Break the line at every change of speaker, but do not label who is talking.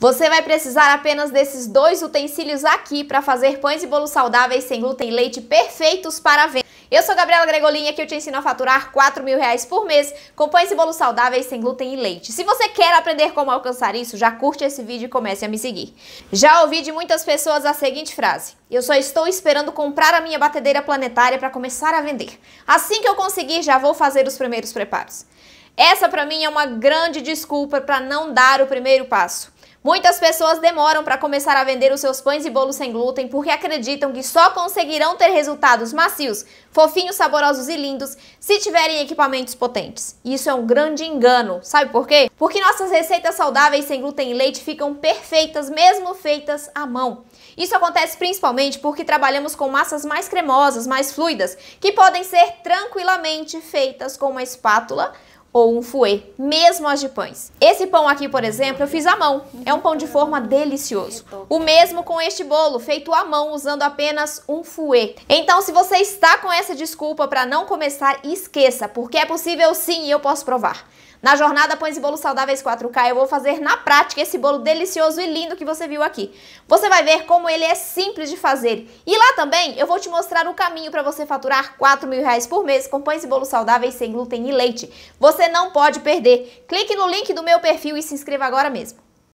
Você vai precisar apenas desses dois utensílios aqui para fazer pães e bolos saudáveis sem glúten e leite perfeitos para venda. Eu sou Gabriela Gregolinha que eu te ensino a faturar 4 mil reais por mês com pães e bolos saudáveis sem glúten e leite. Se você quer aprender como alcançar isso, já curte esse vídeo e comece a me seguir. Já ouvi de muitas pessoas a seguinte frase, eu só estou esperando comprar a minha batedeira planetária para começar a vender. Assim que eu conseguir, já vou fazer os primeiros preparos. Essa para mim é uma grande desculpa para não dar o primeiro passo. Muitas pessoas demoram para começar a vender os seus pães e bolos sem glúten porque acreditam que só conseguirão ter resultados macios, fofinhos, saborosos e lindos se tiverem equipamentos potentes. Isso é um grande engano, sabe por quê? Porque nossas receitas saudáveis sem glúten e leite ficam perfeitas mesmo feitas à mão. Isso acontece principalmente porque trabalhamos com massas mais cremosas, mais fluidas, que podem ser tranquilamente feitas com uma espátula ou um fouet, mesmo as de pães. Esse pão aqui, por exemplo, eu fiz à mão. É um pão de forma delicioso. O mesmo com este bolo, feito à mão usando apenas um fouet. Então, se você está com essa desculpa para não começar, esqueça, porque é possível sim e eu posso provar. Na jornada Pães e Bolos Saudáveis 4K, eu vou fazer na prática esse bolo delicioso e lindo que você viu aqui. Você vai ver como ele é simples de fazer. E lá também eu vou te mostrar o caminho para você faturar 4 mil reais por mês com pães e bolos saudáveis sem glúten e leite. Você você não pode perder. Clique no link do meu perfil e se inscreva agora mesmo.